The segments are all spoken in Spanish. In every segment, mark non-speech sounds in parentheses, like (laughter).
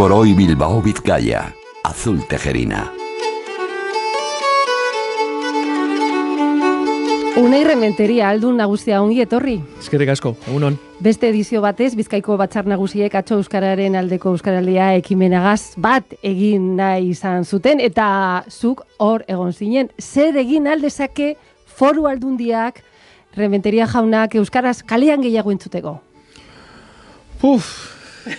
por hoy Bilbao Vizcaya, Azul Tejerina. Una irrementeria aldun nagusia ongi etorri. Eskerrik asko, egunon. Beste edizio batez, bizkaiko batzar nagusiek atxo euskararen aldeko euskaraldia ekimenagaz bat egin nahi izan zuten, eta zuk hor egon zinen, zer egin aldezake foru aldundiak rementeria jaunak euskaraz kalean gehiago entzuteko? Puf,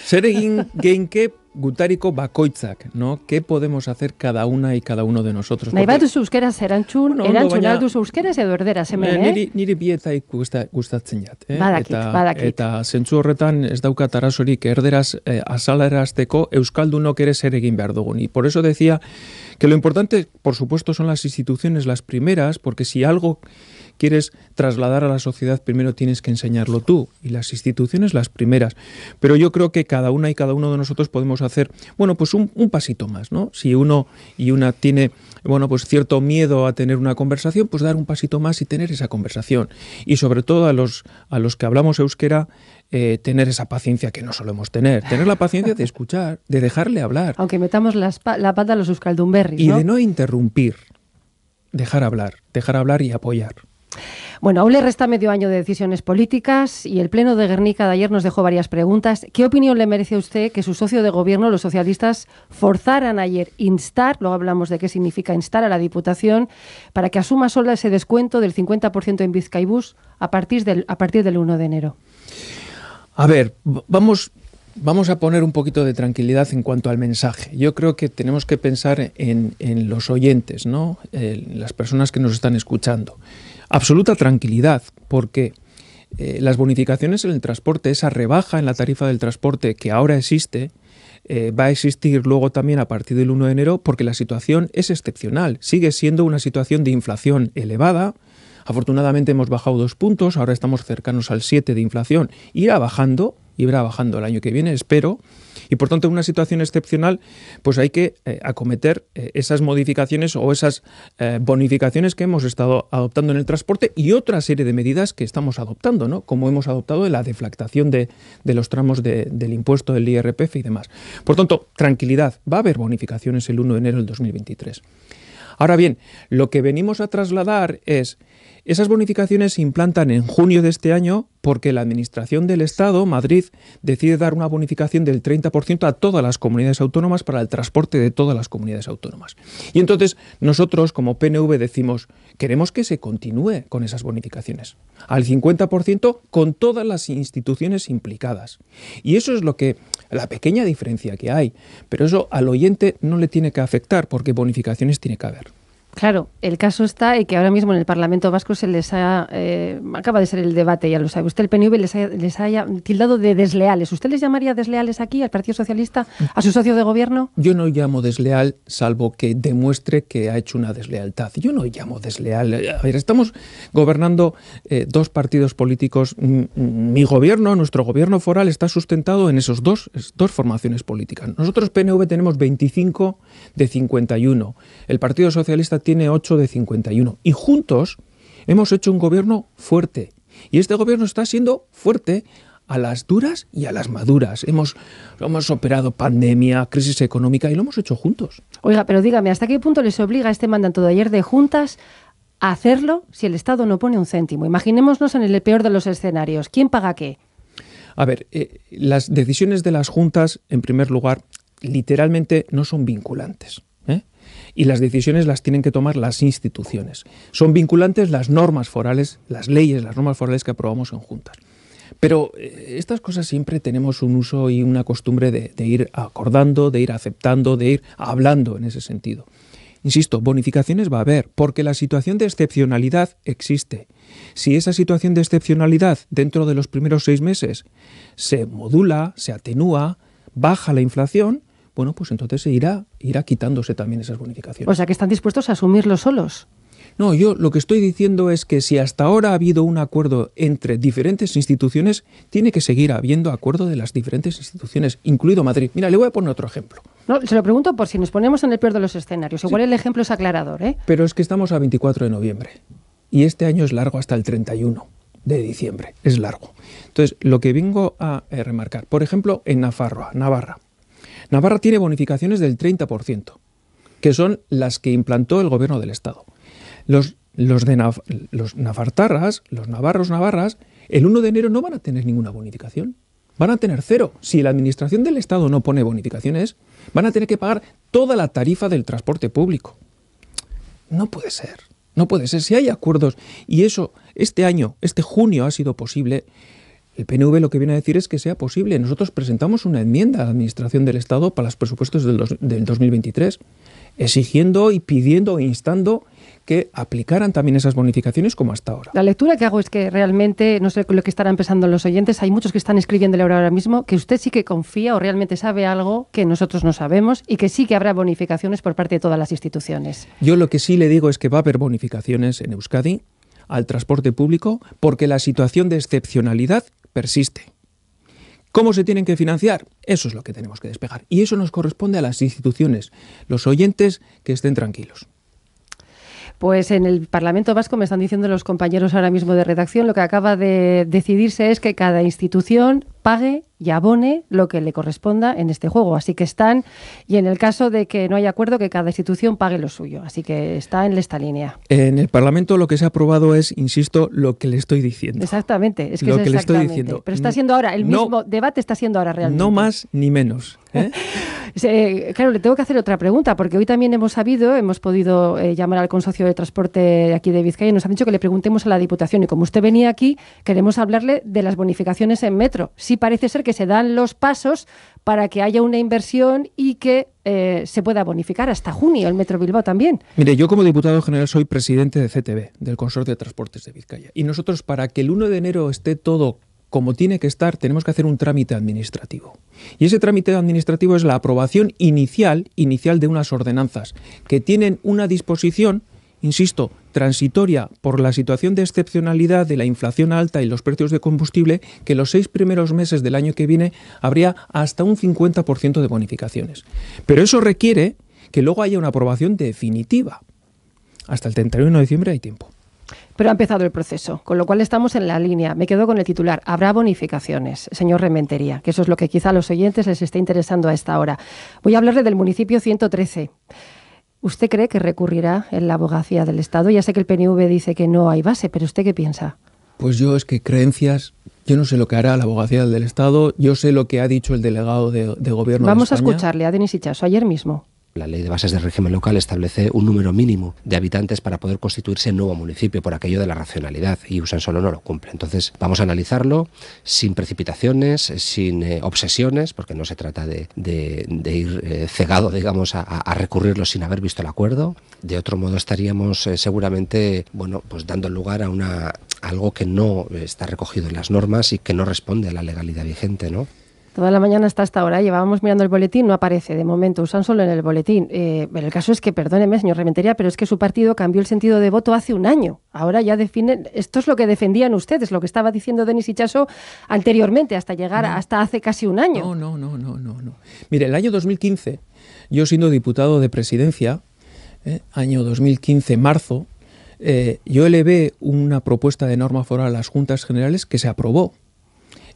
zer egin (laughs) geinke gutariko bakoitzak, no? Ke podemos hacer cada una y cada uno de nosotros? Nahi bat duzu euskeraz erantzun, bueno, erantzun baina, duzu euskeraz edo erderaz hemen, eh? eh? Niri, gustatzen jat. Eh? Badakit, eta, badakit. Eta zentzu horretan ez daukat tarasorik erderaz eh, erazteko euskaldunok ere zer egin behar dugun. por eso decía que lo importante, por supuesto, son las instituciones las primeras, porque si algo quieres trasladar a la sociedad, primero tienes que enseñarlo tú y las instituciones las primeras. Pero yo creo que cada una y cada uno de nosotros podemos hacer, bueno, pues un, pasito más, ¿no? Si uno y una tiene, bueno, pues cierto miedo a tener una conversación, pues dar un pasito más y tener esa conversación. Y sobre todo a los, a los que hablamos euskera, eh, tener esa paciencia que no solemos tener. Tener la paciencia de escuchar, de dejarle hablar. Aunque metamos la, pata a los ¿no? Y de no interrumpir. Dejar hablar, dejar hablar y apoyar. Bueno, aún le resta medio año de decisiones políticas y el Pleno de Guernica de ayer nos dejó varias preguntas. ¿Qué opinión le merece a usted que su socio de gobierno, los socialistas, forzaran ayer instar, luego hablamos de qué significa instar a la Diputación, para que asuma sola ese descuento del 50% en Vizcaibús a partir del, a partir del 1 de enero? A ver, vamos, Vamos a poner un poquito de tranquilidad en cuanto al mensaje. Yo creo que tenemos que pensar en, los oyentes, ¿no? En eh, las personas que nos están escuchando absoluta tranquilidad, porque eh, las bonificaciones en el transporte, esa rebaja en la tarifa del transporte que ahora existe, eh, va a existir luego también a partir del 1 de enero porque la situación es excepcional. Sigue siendo una situación de inflación elevada. Afortunadamente hemos bajado dos puntos, ahora estamos cercanos al 7 de inflación. Irá bajando irá bajando el año que viene, espero. Y por tanto, en una situación excepcional, pues hay que eh, acometer eh, esas modificaciones o esas eh, bonificaciones que hemos estado adoptando en el transporte y otra serie de medidas que estamos adoptando, ¿no? Como hemos adoptado la deflactación de, los tramos del impuesto del IRPF y demás. Por tanto, tranquilidad, va a haber bonificaciones el 1 de enero del 2023. Ahora bien, lo que venimos a trasladar es esas bonificaciones se implantan en junio de este año porque la Administración del Estado, Madrid, decide dar una bonificación del 30% a todas las comunidades autónomas para el transporte de todas las comunidades autónomas. Y entonces nosotros como PNV decimos, queremos que se continúe con esas bonificaciones, al 50% con todas las instituciones implicadas. Y eso es lo que la pequeña diferencia que hay, pero eso al oyente no le tiene que afectar porque bonificaciones tiene que haber. Claro, el caso está en que ahora mismo en el Parlamento Vasco se les ha, eh, acaba de ser el debate, ya lo sabe usted, el PNV les, ha, haya tildado de desleales. ¿Usted les llamaría desleales aquí, al Partido Socialista, a su socio de gobierno? Yo no llamo desleal, salvo que demuestre que ha hecho una deslealtad. Yo no llamo desleal. A ver, estamos gobernando eh, dos partidos políticos. Mi gobierno, nuestro gobierno foral, está sustentado en esos dos, dos formaciones políticas. Nosotros, PNV, tenemos 25 de 51. El Partido Socialista tiene 8 de 51. Y juntos hemos hecho un gobierno fuerte. Y este gobierno está siendo fuerte a las duras y a las maduras. Hemos, hemos operado pandemia, crisis económica y lo hemos hecho juntos. Oiga, pero dígame, ¿hasta qué punto les obliga este mandato de ayer de juntas a hacerlo si el Estado no pone un céntimo? Imaginémonos en el peor de los escenarios. ¿Quién paga qué? A ver, eh, las decisiones de las juntas, en primer lugar, literalmente no son vinculantes y las decisiones las tienen que tomar las instituciones. Son vinculantes las normas forales, las leyes, las normas forales que aprobamos en juntas. Pero eh, estas cosas siempre tenemos un uso y una costumbre de, ir acordando, de ir aceptando, de ir hablando en ese sentido. Insisto, bonificaciones va a haber, porque la situación de excepcionalidad existe. Si esa situación de excepcionalidad dentro de los primeros seis meses se modula, se atenúa, baja la inflación, bueno, pues entonces irá, irá quitándose también esas bonificaciones. O sea, que están dispuestos a asumirlos solos. No, yo lo que estoy diciendo es que si hasta ahora ha habido un acuerdo entre diferentes instituciones, tiene que seguir habiendo acuerdo de las diferentes instituciones, incluido Madrid. Mira, le voy a poner otro ejemplo. No, se lo pregunto por si nos ponemos en el peor de los escenarios. Igual el ejemplo es aclarador, ¿eh? Pero es que estamos a 24 de noviembre y este año es largo hasta el 31 de diciembre. Es largo. Entonces, lo que vengo a eh, remarcar, por ejemplo, en Nafarroa, Navarra Navarra tiene bonificaciones del 30%, que son las que implantó el gobierno del Estado. Los, los, de los nafartarras, los navarros navarras, el 1 de enero no van a tener ninguna bonificación. Van a tener cero. Si la administración del Estado no pone bonificaciones, van a tener que pagar toda la tarifa del transporte público. No puede ser. No puede ser. Si hay acuerdos, y eso este año, este junio ha sido posible, el PNV lo que viene a decir es que sea posible. Nosotros presentamos una enmienda a la Administración del Estado para los presupuestos del, dos, 2023, exigiendo y pidiendo e instando que aplicaran también esas bonificaciones como hasta ahora. La lectura que hago es que realmente, no sé lo que estarán pensando los oyentes, hay muchos que están escribiéndole ahora mismo que usted sí que confía o realmente sabe algo que nosotros no sabemos y que sí que habrá bonificaciones por parte de todas las instituciones. Yo lo que sí le digo es que va a haber bonificaciones en Euskadi al transporte público porque la situación de excepcionalidad persiste. ¿Cómo se tienen que financiar? Eso es lo que tenemos que despegar. Y eso nos corresponde a las instituciones, los oyentes que estén tranquilos. Pues en el Parlamento Vasco me están diciendo los compañeros ahora mismo de redacción, lo que acaba de decidirse es que cada institución pague y abone lo que le corresponda en este juego. Así que están, y en el caso de que no haya acuerdo, que cada institución pague lo suyo. Así que está en esta línea. En el Parlamento lo que se ha aprobado es, insisto, lo que le estoy diciendo. Exactamente, es que lo que le estoy diciendo. Pero está siendo ahora, el mismo debate está siendo ahora realmente. No más ni menos. ¿eh? (laughs) claro, le tengo que hacer otra pregunta, porque hoy también hemos sabido, hemos podido eh, llamar al consorcio de transporte aquí de Vizcaya y nos han dicho que le preguntemos a la Diputación. Y como usted venía aquí, queremos hablarle de las bonificaciones en metro. Sí parece ser que se dan los pasos para que haya una inversión y que eh, se pueda bonificar hasta junio el Metro Bilbao también. Mire, yo como diputado general soy presidente de CTB, del Consorcio de Transportes de Vizcaya. Y nosotros, para que el 1 de enero esté todo como tiene que estar, tenemos que hacer un trámite administrativo. Y ese trámite administrativo es la aprobación inicial, inicial de unas ordenanzas, que tienen una disposición, insisto, transitoria por la situación de excepcionalidad de la inflación alta y los precios de combustible, que los seis primeros meses del año que viene habría hasta un 50% de bonificaciones. Pero eso requiere que luego haya una aprobación definitiva. Hasta el 31 de diciembre hay tiempo. Pero ha empezado el proceso, con lo cual estamos en la línea. Me quedo con el titular. Habrá bonificaciones, señor Rementería, que eso es lo que quizá a los oyentes les esté interesando a esta hora. Voy a hablarle del municipio 113. ¿Usted cree que recurrirá en la abogacía del Estado? Ya sé que el PNV dice que no hay base, pero ¿usted qué piensa? Pues yo es que creencias, yo no sé lo que hará la abogacía del Estado, yo sé lo que ha dicho el delegado de, gobierno. Vamos a escucharle a Denis ayer mismo. La ley de bases del régimen local establece un número mínimo de habitantes para poder constituirse en nuevo municipio por aquello de la racionalidad y usan solo no lo cumple. Entonces vamos a analizarlo sin precipitaciones, sin eh, obsesiones, porque no se trata de, ir eh, cegado, digamos, a, recurrirlo sin haber visto el acuerdo. De otro modo estaríamos eh, seguramente, bueno, pues dando lugar a una algo que no está recogido en las normas y que no responde a la legalidad vigente, ¿no? Toda la mañana hasta esta hora llevábamos mirando el boletín, no aparece de momento, usan solo en el boletín. pero eh, el caso es que, perdóneme, señor Rementería, pero es que su partido cambió el sentido de voto hace un año. Ahora ya definen, esto es lo que defendían ustedes, lo que estaba diciendo Denis Hichaso anteriormente, hasta llegar hasta hace casi un año. No, no, no, no, no, no. Mire, el año 2015, yo siendo diputado de presidencia, eh, año 2015, marzo, eh, yo elevé una propuesta de norma foral a las Juntas Generales que se aprobó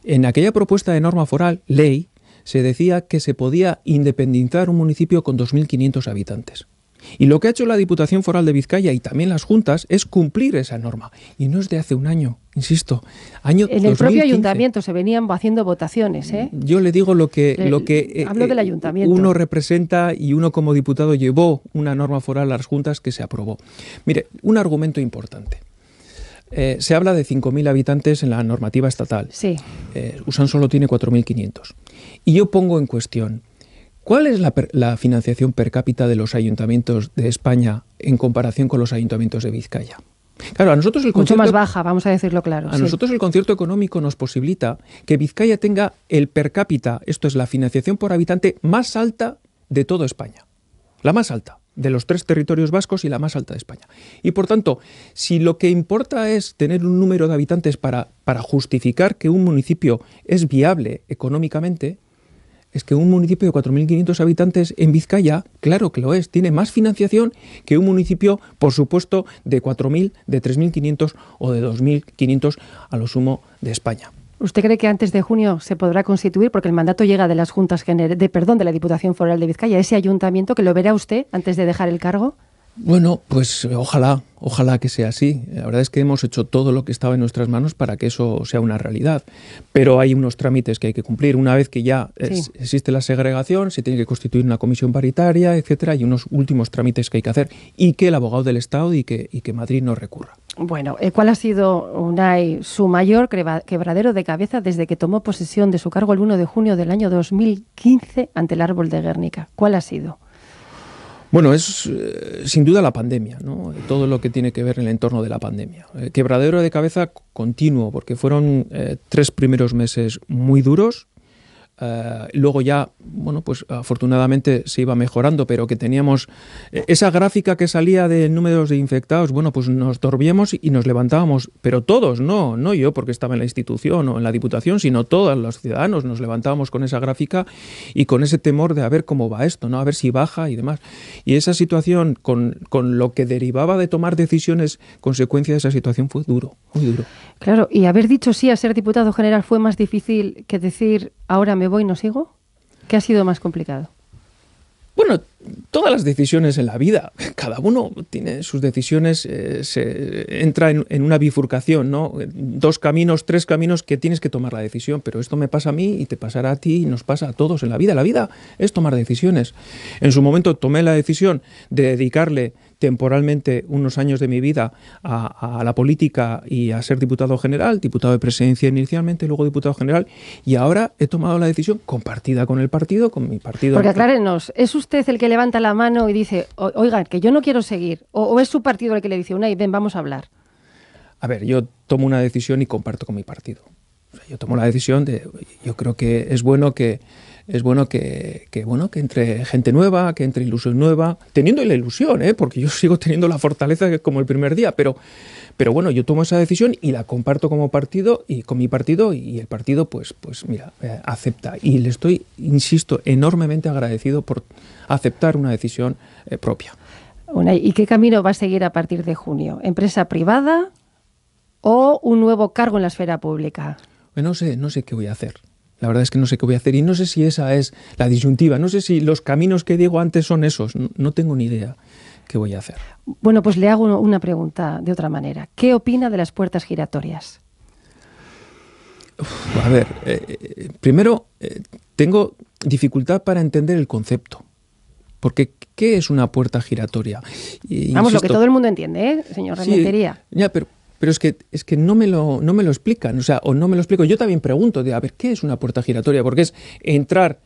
en aquella propuesta de norma foral, ley, se decía que se podía independizar un municipio con 2.500 habitantes. Y lo que ha hecho la Diputación Foral de Vizcaya y también las juntas es cumplir esa norma. Y no es de hace un año, insisto. Año en el propio ayuntamiento se venían haciendo votaciones. ¿eh? Yo le digo lo que, eh, lo que eh, hablo del eh, ayuntamiento. uno representa y uno como diputado llevó una norma foral a las juntas que se aprobó. Mire, un argumento importante. Eh, se habla de 5.000 habitantes en la normativa estatal. Sí. Eh, Usan solo tiene 4.500. Y yo pongo en cuestión, ¿cuál es la, financiación per cápita de los ayuntamientos de España en comparación con los ayuntamientos de Vizcaya? Claro, a nosotros el Mucho más baja, vamos a decirlo claro. A nosotros el concierto económico nos posibilita que Vizcaya tenga el per cápita, esto es la financiación por habitante, más alta de toda España. La más alta de los tres territorios vascos y la más alta de España. Y por tanto, si lo que importa es tener un número de habitantes para, justificar que un municipio es viable económicamente, es que un municipio de 4.500 habitantes en Vizcaya, claro que lo es, tiene más financiación que un municipio, por supuesto, de 4.000, de 3.500 o de 2.500 a lo sumo de España. ¿Usted cree que antes de junio se podrá constituir? Porque el mandato llega de las juntas de perdón de la Diputación Foral de Vizcaya, ese ayuntamiento que lo verá usted antes de dejar el cargo. Bueno, pues eh, ojalá, ojalá que sea así. La verdad es que hemos hecho todo lo que estaba en nuestras manos para que eso sea una realidad. Pero hay unos trámites que hay que cumplir. Una vez que ya existe la segregación, se tiene que constituir una comisión paritaria, etcétera, y unos últimos trámites que hay que hacer y que el abogado del Estado y que, Madrid no recurra. Bueno, eh, ¿cuál ha sido, su mayor quebradero de cabeza desde que tomó posesión de su cargo el 1 de junio del año 2015 ante el árbol de Guernica? ¿Cuál ha sido? Bueno, es eh, sin duda la pandemia, ¿no? todo lo que tiene que ver en el entorno de la pandemia. Eh, quebradero de cabeza continuo, porque fueron eh, tres primeros meses muy duros, eh, luego ya, bueno, pues afortunadamente se iba mejorando, pero que teníamos eh, esa gráfica que salía de números de infectados, bueno, pues nos dormíamos y nos levantábamos, pero todos, no, no yo porque estaba en la institución o en la diputación, sino todos los ciudadanos nos levantábamos con esa gráfica y con ese temor de a ver cómo va esto, ¿no? A ver si baja y demás. Y esa situación, con, con lo que derivaba de tomar decisiones, consecuencia de esa situación fue duro, muy duro. Claro, y haber dicho sí a ser diputado general fue más difícil que decir ahora me voy y no sigo? ¿Qué ha sido más complicado? Bueno, todas las decisiones en la vida, cada uno tiene sus decisiones, eh, se entra en, en, una bifurcación, ¿no? Dos caminos, tres caminos que tienes que tomar la decisión, pero esto me pasa a mí y te pasará a ti y nos pasa a todos en la vida. La vida es tomar decisiones. En su momento tomé la decisión de dedicarle temporalmente unos años de mi vida a, la política y a ser diputado general, diputado de presidencia inicialmente, luego diputado general, y ahora he tomado la decisión compartida con el partido, con mi partido. Porque aclárenos, ¿es usted el que levanta la mano y dice, oigan, que yo no quiero seguir? ¿O, es su partido el que le dice, una y ven, vamos a hablar? A ver, yo tomo una decisión y comparto con mi partido. yo tomo la decisión de, yo creo que es bueno que es bueno que, bueno que entre gente nueva, que entre ilusión nueva, teniendo la ilusión, ¿eh? porque yo (laughs) sigo teniendo la fortaleza como el primer día, pero, pero bueno, yo tomo esa decisión y la comparto como partido y con mi partido y el partido pues, pues mira, eh, acepta. Y le estoy, insisto, enormemente agradecido por aceptar una decisión eh, propia. ¿Y qué camino va a seguir a partir de junio? ¿Empresa privada o un nuevo cargo en la esfera pública? Pues no sé, no sé qué voy a hacer. La verdad es que no sé qué voy a hacer y no sé si esa es la disyuntiva, no sé si los caminos que digo antes son esos, no, tengo ni idea qué voy a hacer. Bueno, pues le hago una pregunta de otra manera. ¿Qué opina de las puertas giratorias? a ver, eh, eh, primero eh, tengo dificultad para entender el concepto. Porque, ¿qué es una puerta giratoria? Vamos, lo que todo el mundo entiende, ¿eh, señor Remetería. Sí, ya, pero pero es que, es que no, me lo, no me lo explican, o sea, o no me lo explico. Yo también pregunto, de, a ver, ¿qué es una puerta giratoria? Porque es entrar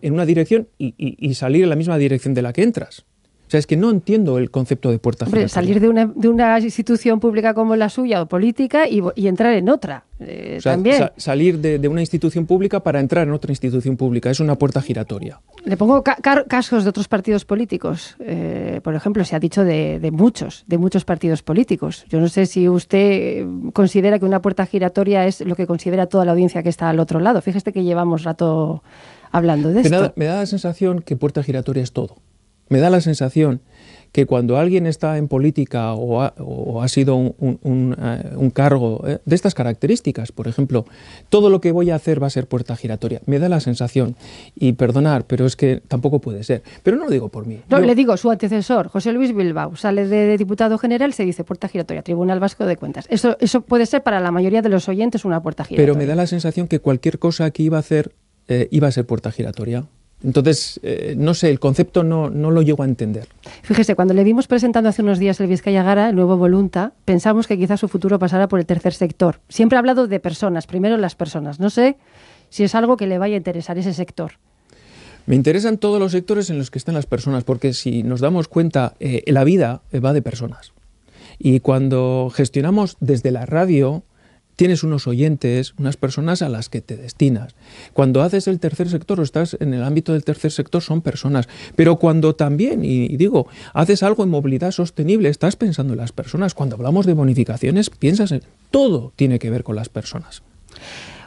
en una dirección y salir en la misma dirección de la que entras. O sea, es que no entiendo el concepto de puerta Hombre, salir de una, institución pública como la suya o política y, entrar en otra. Eh, también. salir de, una institución pública para entrar en otra institución pública. Es una puerta giratoria. Le pongo casos de otros partidos políticos. Eh, por ejemplo, se ha dicho de, muchos, de muchos partidos políticos. Yo no sé si usted eh, considera que una puerta giratoria es lo que considera toda la audiencia que está al otro lado. Fíjese que llevamos rato hablando de esto. me da la sensación que puerta giratoria es todo. Me da la sensación que cuando alguien está en política o ha, sido un, eh, cargo eh, de estas características, por ejemplo, todo lo que voy a hacer va a ser puerta giratoria. Me da la sensación, y perdonar, pero es que tampoco puede ser. Pero no lo digo por mí. No, le digo, su antecesor, José Luis Bilbao, sale de, diputado general, se dice puerta giratoria, Tribunal Vasco de Cuentas. Eso, puede ser para la mayoría de los oyentes una puerta giratoria. Pero me da la sensación que cualquier cosa que iba a hacer eh, iba a ser puerta giratoria. Entonces, eh, no sé, el concepto no, lo llego a entender. Fíjese, cuando le vimos presentando hace unos días el Vizcaya Gara, el nuevo Volunta, pensamos que quizás su futuro pasara por el tercer sector. Siempre ha hablado de personas, primero las personas. No sé si es algo que le vaya a interesar ese sector. Me interesan todos los sectores en los que están las personas, porque si nos damos cuenta, eh, la vida eh, va de personas. Y cuando gestionamos desde la radio, tienes unos oyentes, unas personas a las que te destinas. Cuando haces el tercer sector o estás en el ámbito del tercer sector son personas. Pero cuando también, y, digo, haces algo en movilidad sostenible, estás pensando en las personas. Cuando hablamos de bonificaciones, piensas en todo tiene que ver con las personas.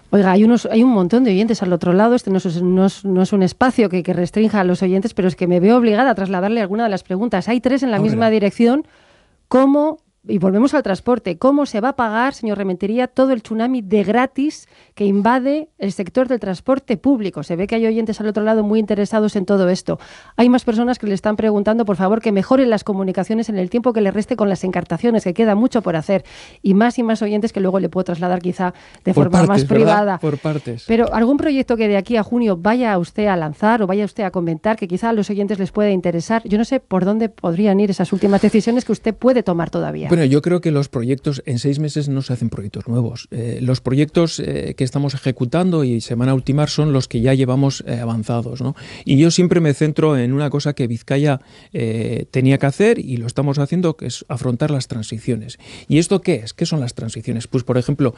Oiga, hay, unos, hay un montón de oyentes al otro lado. Este no es, un espacio que, restrinja a los oyentes, pero es que me veo obligada a trasladarle alguna de las preguntas. Hay tres en la misma dirección. ¿Cómo y volvemos al transporte. ¿Cómo se va a pagar, señor Rementería, todo el tsunami de gratis que invade el sector del transporte público? Se ve que hay oyentes al otro lado muy interesados en todo esto. Hay más personas que le están preguntando, por favor, que mejoren las comunicaciones en el tiempo que le reste con las encartaciones, que queda mucho por hacer. Y más y más oyentes que luego le puedo trasladar quizá de forma más privada. Por partes. Pero algún proyecto que de aquí a junio vaya usted a lanzar o vaya usted a comentar, que quizá a los oyentes les pueda interesar. Yo no sé por dónde podrían ir esas últimas decisiones que usted puede tomar todavía. Bueno, yo creo que los proyectos en seis meses no se hacen proyectos nuevos. Eh, los proyectos eh, que estamos ejecutando y se van a ultimar son los que ya llevamos eh, avanzados. Y yo siempre me centro en una cosa que Vizcaya tenía que hacer y lo estamos haciendo, que es afrontar las transiciones. ¿Y esto qué es? ¿Qué son las transiciones? Pues, por ejemplo,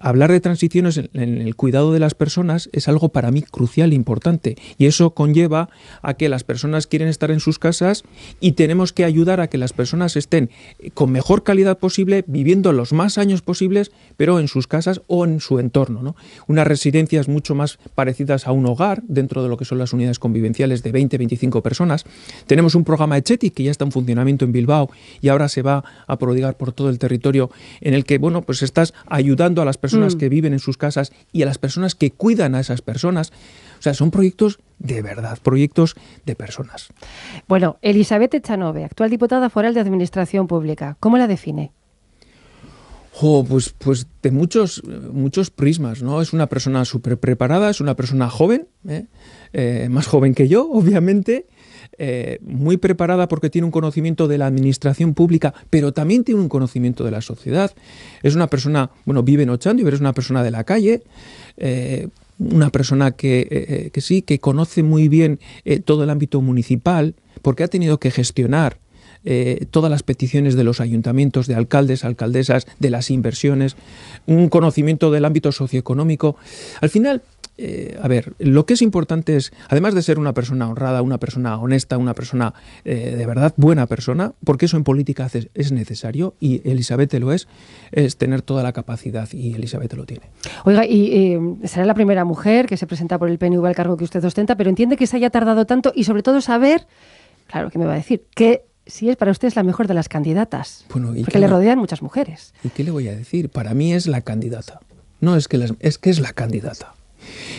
hablar de transiciones en, el cuidado de las personas es algo para mí crucial e importante. Y eso conlleva a que las personas quieren estar en sus casas y tenemos que ayudar a que las personas estén con mejor calidad posible, viviendo los más años posibles, pero en sus casas o en su entorno. Unas residencias mucho más parecidas a un hogar, dentro de lo que son las unidades convivenciales de 20-25 personas. Tenemos un programa de cheti que ya está en funcionamiento en Bilbao y ahora se va a prodigar por todo el territorio, en el que bueno, pues estás ayudando a las personas mm. que viven en sus casas y a las personas que cuidan a esas personas. O sea, son proyectos de verdad, proyectos de personas. Bueno, Elizabeth Echanove, actual diputada foral de Administración Pública, ¿cómo la define? Oh, pues, pues de muchos, muchos prismas, ¿no? Es una persona súper preparada, es una persona joven, ¿eh? Eh, más joven que yo, obviamente, eh, muy preparada porque tiene un conocimiento de la administración pública, pero también tiene un conocimiento de la sociedad. Es una persona, bueno, vive en Ochandio, pero es una persona de la calle, una persona que, eh, eh, que sí, que conoce muy bien eh, todo el ámbito municipal, porque ha tenido que gestionar todas las peticiones de los ayuntamientos, de alcaldes, alcaldesas, de las inversiones, un conocimiento del ámbito socioeconómico. Al final, eh, a ver, lo que es importante es, además de ser una persona honrada, una persona honesta, una persona eh, de verdad buena persona, porque eso en política es necesario y Elizabeth lo es, es tener toda la capacidad y Elizabeth lo tiene. Oiga, y eh, será la primera mujer que se presenta por el PNV al cargo que usted ostenta, pero entiende que se haya tardado tanto y sobre todo saber, claro, que me va a decir? Que si es para usted es la mejor de las candidatas, porque le rodean muchas mujeres. ¿Y qué le voy a decir? Para mí es la candidata. No es que, es, que es la candidata.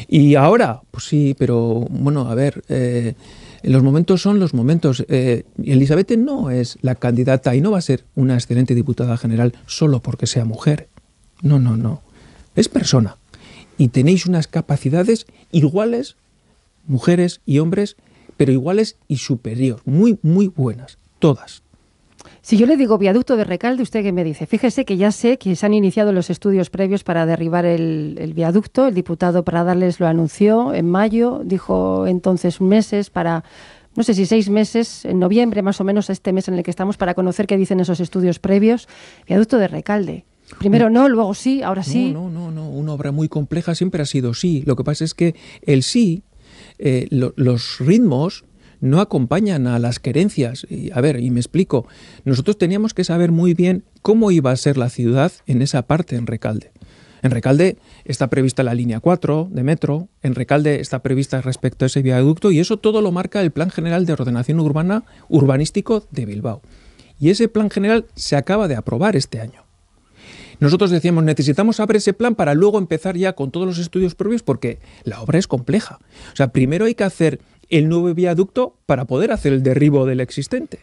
Y ahora, pues sí, pero bueno, a ver, eh, los momentos son los momentos. Eh, Elizabeth no es la candidata y no va a ser una excelente diputada general solo porque sea mujer. No, no, no. Es persona. Y tenéis unas capacidades iguales, mujeres y hombres, pero iguales y superiores, muy, muy buenas, todas. Si yo le digo viaducto de Recalde, ¿usted qué me dice? Fíjese que ya sé que se han iniciado los estudios previos para derribar el, viaducto. El diputado darles lo anunció en mayo, dijo entonces meses para no sé si seis meses, en noviembre más o menos, este mes en el que estamos, para conocer qué dicen esos estudios previos. Viaducto de Recalde. Primero mm. no, luego sí, ahora sí. No, no, no, no. Una obra muy compleja siempre ha sido sí. Lo que pasa es que el sí, eh, los ritmos no acompañan a las querencias. Y, a ver, y me explico, nosotros teníamos que saber muy bien cómo iba a ser la ciudad en esa parte, en Recalde. En Recalde está prevista la línea 4 de metro, en Recalde está prevista respecto a ese viaducto y eso todo lo marca el Plan General de Ordenación Urbana Urbanístico de Bilbao. Y ese plan general se acaba de aprobar este año. Nosotros decíamos, necesitamos abrir ese plan para luego empezar ya con todos los estudios previos porque la obra es compleja. O sea, primero hay que hacer el nuevo viaducto para poder hacer el derribo del existente.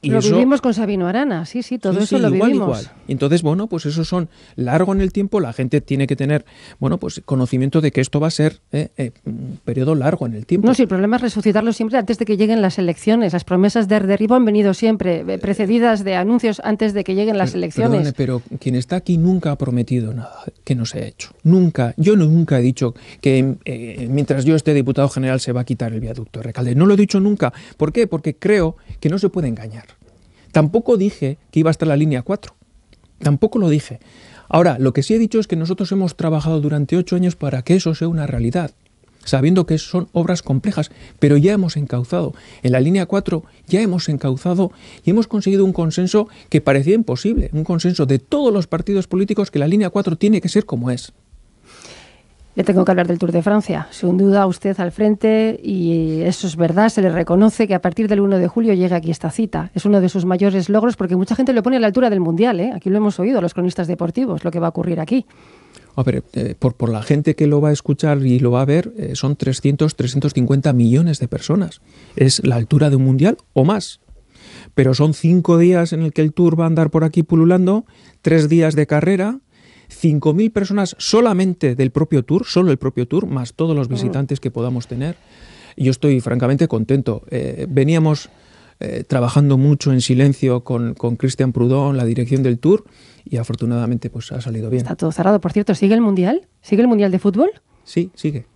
Y lo vivimos con Sabino Arana, sí, sí, todo eso lo vivimos. Entonces, bueno, pues eso son largo en el tiempo, la gente tiene que tener, bueno, pues conocimiento de que esto va a ser eh, eh, un periodo largo en el tiempo. No, sí, el problema es resucitarlo siempre antes de que lleguen las elecciones. Las promesas de derribo han venido siempre eh, precedidas de anuncios antes de que lleguen las elecciones. pero quien está aquí nunca ha prometido nada que no se ha hecho. Nunca, yo nunca he dicho que mientras yo esté diputado general se va a quitar el viaducto de Recalde. No lo he dicho nunca. ¿Por qué? Porque creo que no se puede engañar. Tampoco dije que iba a estar la línea 4. Tampoco lo dije. Ahora, lo que sí he dicho es que nosotros hemos trabajado durante ocho años para que eso sea una realidad, sabiendo que son obras complejas, pero ya hemos encauzado. En la línea 4 ya hemos encauzado y hemos conseguido un consenso que parecía imposible, un consenso de todos los partidos políticos que la línea 4 tiene que ser como es. Yo tengo que hablar del Tour de Francia. Sin duda, usted al frente, y eso es verdad, se le reconoce que a partir del 1 de julio llega aquí esta cita. Es uno de sus mayores logros porque mucha gente lo pone a la altura del Mundial. ¿eh? Aquí lo hemos oído, los cronistas deportivos, lo que va a ocurrir aquí. A ver, eh, por, la gente que lo va a escuchar y lo va a ver, eh, son 300, 350 millones de personas. Es la altura de un Mundial o más. Pero son cinco días en el que el Tour va a andar por aquí pululando, tres días de carrera, 5.000 personas solamente del propio tour, solo el propio tour, más todos los mm. visitantes que podamos tener. Yo estoy francamente contento. Eh, veníamos eh, trabajando mucho en silencio con Cristian Prudón, la dirección del tour, y afortunadamente pues ha salido bien. Está todo cerrado. Por cierto, ¿sigue el Mundial? ¿Sigue el Mundial de Fútbol? Sí, sigue.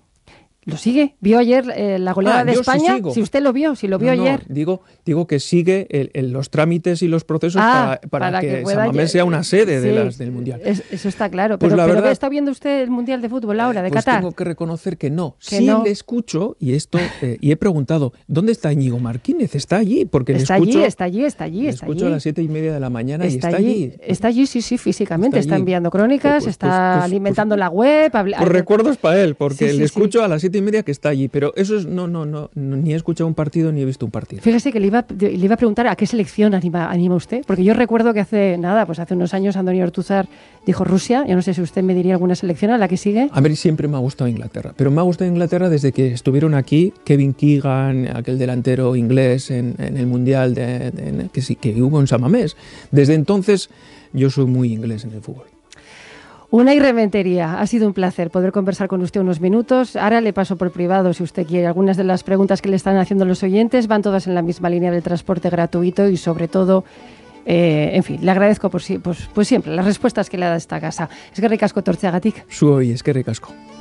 ¿Lo sigue? ¿Vio ayer eh, la goleada ah, de España? si usted lo vio, si lo vio ayer. digo, digo que sigue los trámites y los procesos ah, para, para, que, San Mamés sea una sede de las, del Mundial. eso está claro. Pues pero, la ¿está viendo usted el Mundial de Fútbol eh, ahora, de pues Tengo que reconocer que no. Si sí le escucho y esto eh, y he preguntado, ¿dónde está Íñigo Martínez? Está allí, porque está le escucho, allí, está allí, está allí. Le escucho a las siete y media de la mañana y está allí, Está allí, sí, sí, físicamente. Está, enviando pues, pues, crónicas, está alimentando la web. Por recuerdos para él, porque le escucho a las siete y media que está allí, pero eso es, no, no, no, ni he escuchado un partido ni he visto un partido. Fíjese que le iba, le iba a preguntar a qué selección anima, anima usted, porque yo recuerdo que hace nada, pues hace unos años Antonio Ortuzar dijo Rusia, yo no sé si usted me diría alguna selección a la que sigue. A ver, siempre me ha gustado Inglaterra, pero me ha gustado Inglaterra desde que estuvieron aquí Kevin Keegan, aquel delantero inglés en, el Mundial que, sí, que hubo en Samamés. Desde entonces yo soy muy inglés en el fútbol. Una irreventería. Ha sido un placer poder conversar con usted unos minutos. Ahora le paso por privado si usted quiere. Algunas de las preguntas que le están haciendo los oyentes van todas en la misma línea del transporte gratuito y sobre todo eh, en fin, le agradezco por, pues, pues siempre las respuestas que le da esta casa. Es que ricasco, torce, Su hoy, es que ricasco.